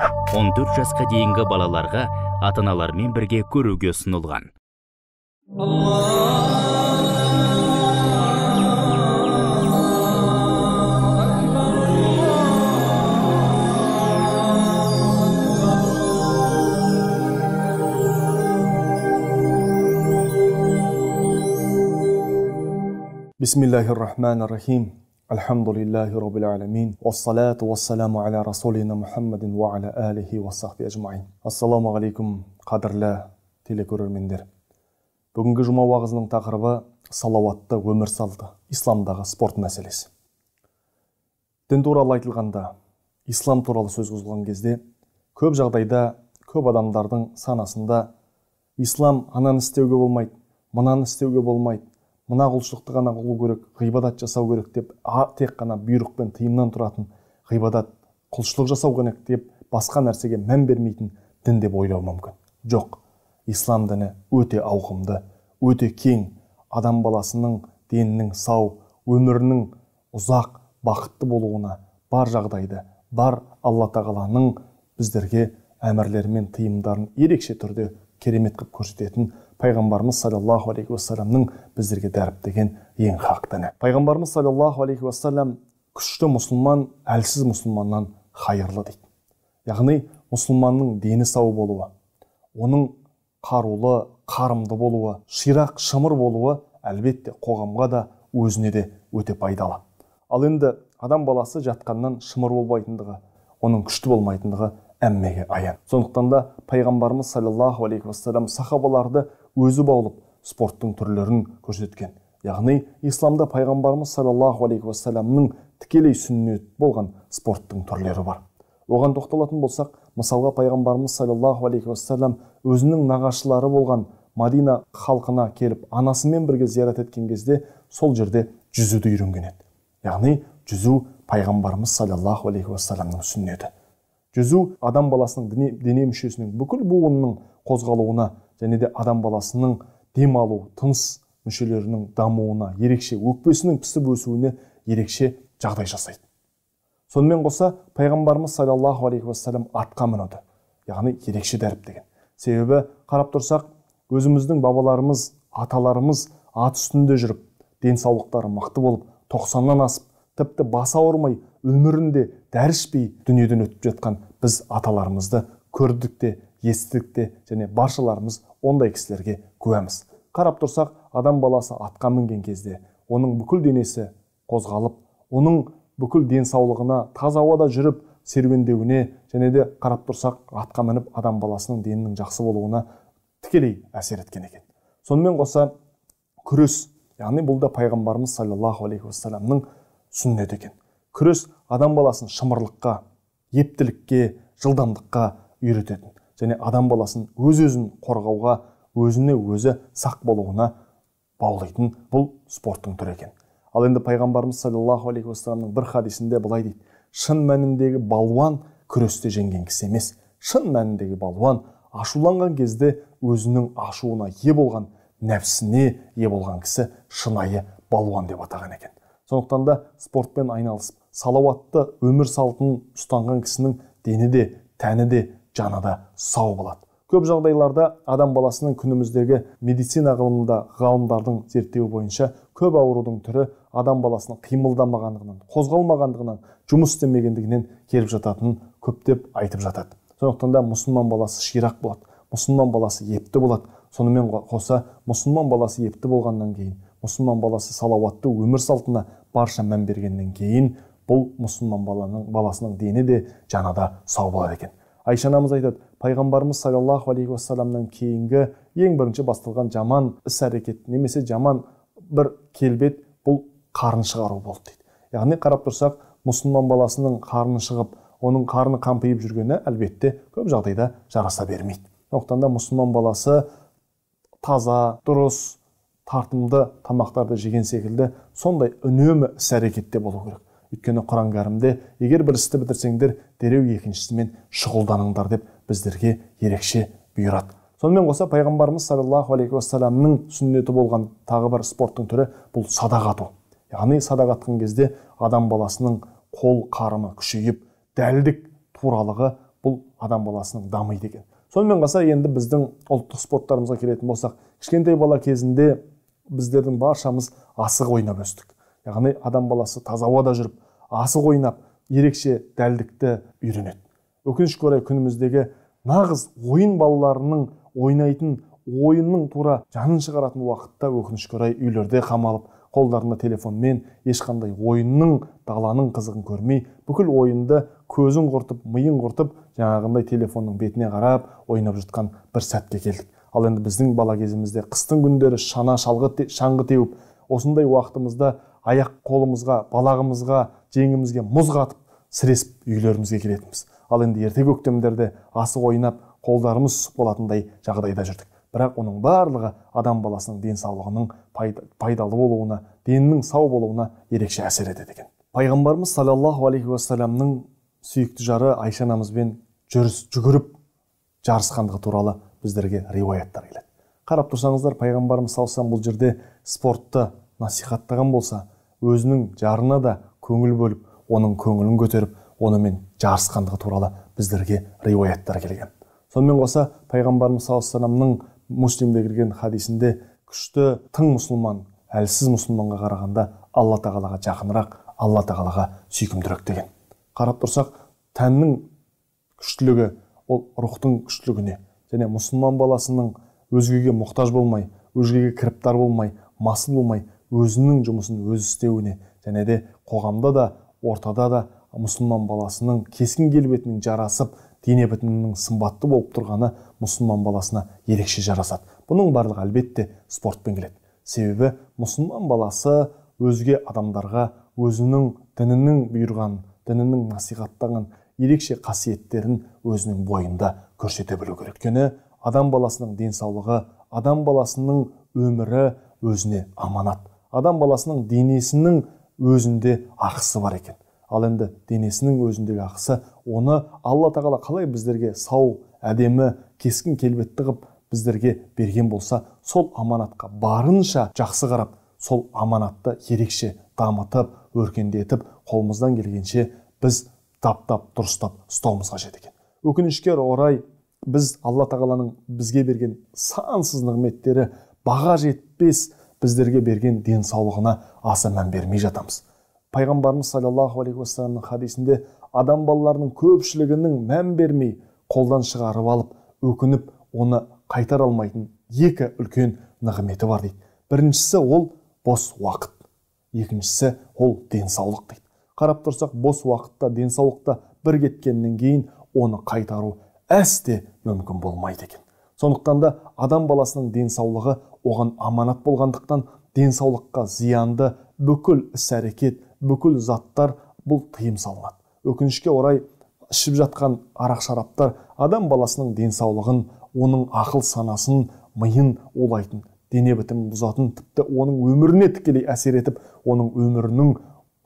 14 жасқа дейінгі балаларға ата бірге көруге ұсынылған бисмиллахи рахмани рахим Elhamdülillahi Rabbil alemin. Ve salatu ve selamu ala Rasulina Muhammedin ve ala қадірлі телекөрермендер. Бүгінгі жұма уағызының тақырыбы салауатты өмір салты, исламдағы спорт мәселесі. Дін туралы айтылғанда, ислам туралы сөз қозғалған кезде, көп жағдайда көп адамдардың санасында ислам ананы істеуге болмайды, мынаны істеуге болмайды, мына құлшылықты ғана қылу керек ғибадат жасау керек деп а, тек қана бұйрық пен тыйымнан тұратын ғибадат құлшылық жасау керек деп басқа нәрсеге мән бермейтін дін деп ойлау мүмкін жоқ ислам діні өте ауқымды өте кең адам баласының денінің сау өмірінің ұзақ бақытты болуына бар жағдайды бар алла тағаланың біздерге әмірлері мен тыйымдарын ерекше түрде керемет қып көрсететін пайғамбарымыз саллаллаху алейхи уассаламның біздерге дәріптеген ең хақ діні пайғамбарымыз саллаллаху алейхи уассалам күшті мұсылман әлсіз мұсылманнан хайырлы дейді яғни мұсылманның дені сау болуы оның қарулы қарымды болуы ширақ шымыр болуы әлбетте қоғамға да өзіне де өте пайдалы ал енді адам баласы жатқаннан шымыр болмайтындығы оның күшті болмайтындығы әммеге аян сондықтан да пайғамбарымыз саллаллаху алейхи уассалам сахабаларды өзі баулып спорттың түрлерін көрсеткен яғни исламда пайғамбарымыз саллаллаху алейхи уассаламның тікелей сүннет болған спорттың түрлері бар оған тоқталатын болсақ мысалға пайғамбарымыз саллаллаху алейхи уассалам өзінің нағашылары болған мадина халқына келіп анасымен бірге зиярат еткен кезде сол жерде жүзуді үйренген еді яғни жүзу пайғамбарымыз саллаллаху алейхи уассаламның сүннеті жүзу адам баласының дене, мүшесінің бүкіл буынының қозғалуына және де адам баласының демалу тыныс мүшелерінің дамуына ерекше өкпесінің пісіп өсуіне ерекше жағдай жасайды сонымен қоса пайғамбарымыз саллаллаху алейхи уассалам атқа мінуді яғни ерекше дәріп деген себебі қарап тұрсақ өзіміздің бабаларымыз аталарымыз ат үстінде жүріп денсаулықтары мықты болып тоқсаннан асып тіпті басы ауырмай өмірінде дәрі ішпей дүниеден өтіп жатқан біз аталарымызды көрдік те естідік те және баршаларымыз ондай кісілерге куәміз қарап тұрсақ адам баласы атқа мінген кезде оның бүкіл денесі қозғалып оның бүкіл денсаулығына таза ауада жүріп серуендеуіне және де қарап тұрсақ атқа мініп адам баласының денінің жақсы болуына тікелей әсер еткен екен сонымен қоса күрес яғни бұл да пайғамбарымыз саллаллаху алейхи уассаламның сүннеті екен күрес адам баласын шымырлыққа ептілікке жылдамдыққа үйрететін және адам баласын өз өзін қорғауға өзіне өзі сақ болуына баулайтын бұл спорттың түрі екен ал енді пайғамбарымыз саллаллаху алейхи уассаламның бір хадисінде былай дейді шын мәніндегі балуан күресте жеңген кісі емес шын мәніндегі балуан ашуланған кезде өзінің ашуына ие болған нәпсіне ие болған кісі шынайы балуан деп атаған екен сондықтан да спортпен айналысып салауатты өмір салтын ұстанған кісінің дені де тәні де жаны да сау болады көп жағдайларда адам баласының күніміздегі медицина ғылымында ғалымдардың зерттеуі бойынша көп аурудың түрі адам баласының қимылдамағандығынан қозғалмағандығынан жұмыс істемегендігінен келіп жататынын көптеп айтып жатады сондықтан да мұсылман баласы ширақ болады мұсылман баласы епті болады сонымен қоса мұсылман баласы епті болғаннан кейін мұсылман баласы салауатты өмір салтына барша мән бергеннен кейін бұл мұсылман баланың баласының дені де жаны да сау болады екен айша анамыз айтады пайғамбарымыз саллаллаху алейхи уассаламнан кейінгі ең бірінші басталған жаман іс әрекет немесе жаман бір келбет бұл қарын шығару болды дейді яғни қарап тұрсақ мұсылман баласының қарны шығып оның қарны қампиып жүргені әлбетте көп жағдайда жараса бермейді сондықтан да мұсылман баласы таза дұрыс тартымды тамақтарды жеген секілді сондай үнемі іс әрекетте болу керек өйткені құран кәрімде егер бір істі бітірсеңдер дереу екіншісімен шұғылданыңдар деп біздерге ерекше бұйырады сонымен қоса пайғамбарымыз саллаллаху алейхи уассаламның сүннеті болған тағы бір спорттың түрі бұл садақ ату яғни садақ атқан кезде адам баласының қол қарымы күшейіп дәлдік туралығы бұл адам баласының дамиды екен сонымен қоса енді біздің ұлттық спорттарымызға келетін болсақ кішкентай бала кезінде біздердің баршамыз асық ойнап өстік яғни адам баласы таза ауада жүріп асық ойнап ерекше дәлдікті үйренеді өкінішке орай күніміздегі нағыз ойын балаларының ойнайтын ойынның тура жанын шығаратын уақытта өкінішке орай үйлерде қамалып қолдарында телефонмен ешқандай ойынның даланың қызығын көрмей бүкіл ойынды көзін құртып миын құртып жаңағындай телефонның бетіне қарап ойнап жатқан бір сәтке келдік ал енді біздің бала кезімізде қыстың күндері шана шалғы шаңғы теуіп осындай уақытымызда аяқ қолымызға балағымызға жеңімізге мұз қатып сіресіп үйлерімізге келетінбіз ал енді ерте көктемдерде асық ойнап қолдарымыз сұп болатындай жағдайда жүрдік бірақ оның барлығы адам баласының денсаулығының пайда, пайдалы болуына денінің сау болуына ерекше әсер етеді екен пайғамбарымыз саллаллаху алейхи уассаламның сүйікті жары айша анамызбен жүріс жүгіріп жарысқандығы туралы біздерге риуаяттар келеді қарап тұрсаңыздар пайғамбарымыз саллаллаху бұл жерде спортты насихаттаған болса өзінің жарына да көңіл бөліп оның көңілін көтеріп онымен жарысқандығы туралы біздерге риуаяттар келген сонымен қоса пайғамбарымыз саллаллаху алейхи вассаламның муслимде келген хадисінде күшті тың мұсылман әлсіз мұсылманға қарағанда алла тағалаға жақынырақ алла тағалаға сүйкімдірек деген қарап тұрсақ тәннің күштілігі ол рухтың күштілігіне және мұсылман баласының өзгеге мұқтаж болмай өзгеге кіріптар болмай масыл болмай өзінің жұмысын өзі істеуіне және де қоғамда да ортада да мұсылман баласының кескін келбетінің жарасып дене бітімінің сымбатты болып тұрғаны мұсылман баласына ерекше жарасады бұның барлығы әлбетте спортпен келеді себебі мұсылман баласы өзге адамдарға өзінің дінінің бұйырған дінінің насихаттаған ерекше қасиеттерін өзінің бойында көрсете білу керек өйткені адам баласының денсаулығы адам баласының өмірі өзіне аманат адам баласының денесінің өзінде ақысы бар екен ал енді денесінің өзіндегі ақысы оны алла тағала қалай біздерге сау әдемі кескін келбетті қылып біздерге берген болса сол аманатқа барынша жақсы қарап сол аманатты ерекше дамытып өркендетіп қолымыздан келгенше біз таптап дұрыстап ұстауымыз қажет екен өкінішке орай біз алла тағаланың бізге берген сансыз нығметтері баға жетпес біздерге берген денсаулығына аса мән бермей жатамыз пайғамбарымыз саллаллаху алейхи уассаламның хадисінде адам балаларының көпшілігінің мән бермей қолдан шығарып алып өкініп оны қайтара алмайтын екі үлкен нығметі бар дейді біріншісі ол бос уақыт екіншісі ол денсаулық дейді қарап тұрсақ бос уақытта денсаулықта бір кеткеннен кейін оны қайтару әсте мүмкін болмайды екен сондықтан да адам баласының денсаулығы оған аманат болғандықтан денсаулыққа зиянды бүкіл іс әрекет бүкіл заттар бұл тыйым салынады өкінішке орай ішіп жатқан арақ шараптар адам баласының денсаулығын оның ақыл санасын миын улайтын дене бітімін бұзатын тіпті оның өміріне тікелей әсер етіп оның өмірінің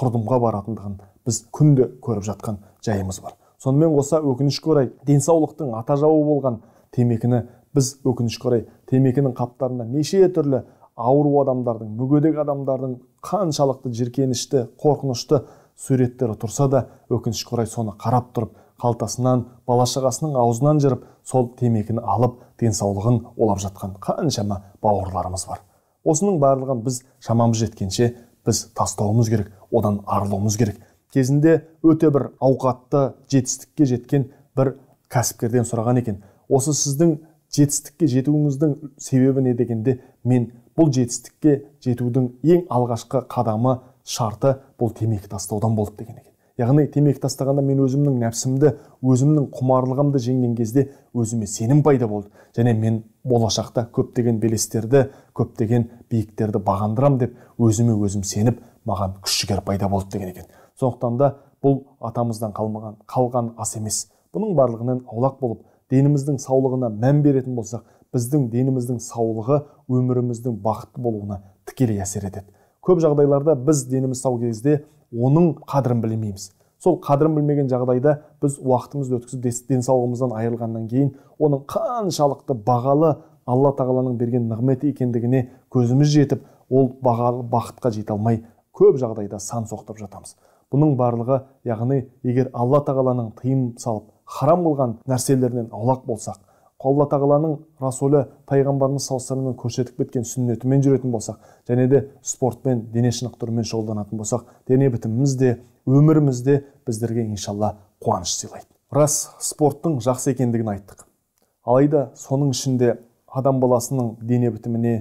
құрдымға баратындығын біз күнде көріп жатқан жайымыз бар сонымен қоса өкінішке орай денсаулықтың ата жауы болған темекіні біз өкінішке орай темекінің қаптарында неше түрлі ауру адамдардың мүгедек адамдардың қаншалықты жиіркенішті қорқынышты суреттері тұрса да өкінішке орай соны қарап тұрып қалтасынан бала шағасының аузынан жырып сол темекіні алып денсаулығын олап жатқан қаншама бауырларымыз бар осының барлығын біз шамамыз жеткенше біз тастауымыз керек одан арылуымыз керек кезінде өте бір ауқатты жетістікке жеткен бір кәсіпкерден сұраған екен осы сіздің жетістікке жетуіңіздің себебі не дегенде мен бұл жетістікке жетудің ең алғашқы қадамы шарты бұл темекі тастаудан болды деген екен яғни темекі тастағанда мен өзімнің нәпсімді өзімнің құмарлығымды жеңген кезде өзіме сенім пайда болды және мен болашақта көптеген белестерді көптеген биіктерді бағындырам деп өзіме өзім сеніп маған күш жігер пайда болды деген екен сондықтан да бұл атамыздан қалмаған қалған ас емес бұның барлығынан аулақ болып деніміздің саулығына мән беретін болсақ біздің деніміздің саулығы өміріміздің бақытты болуына тікелей әсер етеді көп жағдайларда біз деніміз сау кезде оның қадірін білмейміз сол қадірін білмеген жағдайда біз уақытымызды өткізіп денсаулығымыздан айырылғаннан кейін оның қаншалықты бағалы алла тағаланың берген нығметі екендігіне көзіміз жетіп ол бағалы бақытқа жете алмай көп жағдайда сан соқтап жатамыз бұның барлығы яғни егер алла тағаланың тыйым салып харам болған нәрселерінен аулақ болсақ алла тағаланың расулі пайғамбарымыз саллаллаху көрсетіп кеткен сүннетімен жүретін болсақ және де спортпен дене шынықтырумен шұғылданатын болсақ дене бітіміміз де өміріміз де біздерге иншалла қуаныш сыйлайды рас спорттың жақсы екендігін айттық алайда соның ішінде адам баласының дене бітіміне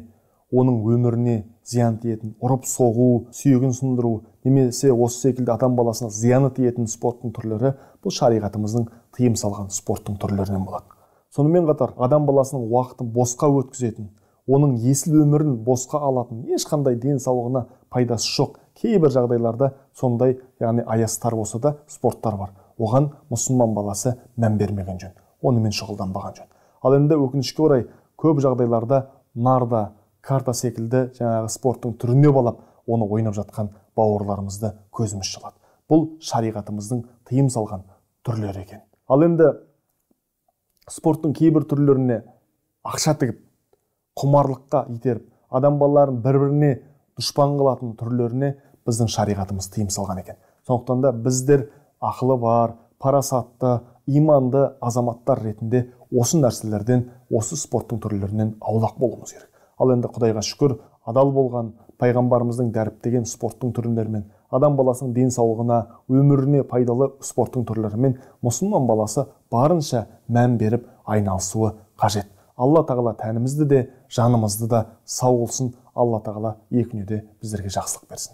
оның өміріне зиян тиетін ұрып соғу сүйегін сындыру немесе осы секілді адам баласына зияны тиетін спорттың түрлері бұл шариғатымыздың тыйым салған спорттың түрлерінен болады сонымен қатар адам баласының уақытын босқа өткізетін оның есіл өмірін босқа алатын ешқандай денсаулығына пайдасы жоқ кейбір жағдайларда сондай яғни аястар болса да спорттар бар оған мұсылман баласы мән бермеген жөн онымен шұғылданбаған жөн ал енді өкінішке орай көп жағдайларда нарда карта секілді жаңағы спорттың түріне балап оны ойнап жатқан бауырларымызды көзіміз шалады бұл шариғатымыздың тыйым салған түрлері екен ал енді спорттың кейбір түрлеріне ақша тігіп құмарлыққа итеріп адам балаларын бір біріне дұшпан қылатын түрлеріне біздің шариғатымыз тыйым салған екен сондықтан да біздер ақылы бар парасатты иманды азаматтар ретінде осы нәрселерден осы спорттың түрлерінен аулақ болуымыз керек ал енді құдайға шүкір адал болған пайғамбарымыздың дәріптеген спорттың түрлерімен адам баласының денсаулығына өміріне пайдалы спорттың түрлерімен мұсылман баласы барынша мән беріп айналысуы қажет алла тағала тәнімізді де жанымызды да сау қылсын алла тағала екі дүниеде біздерге жақсылық берсін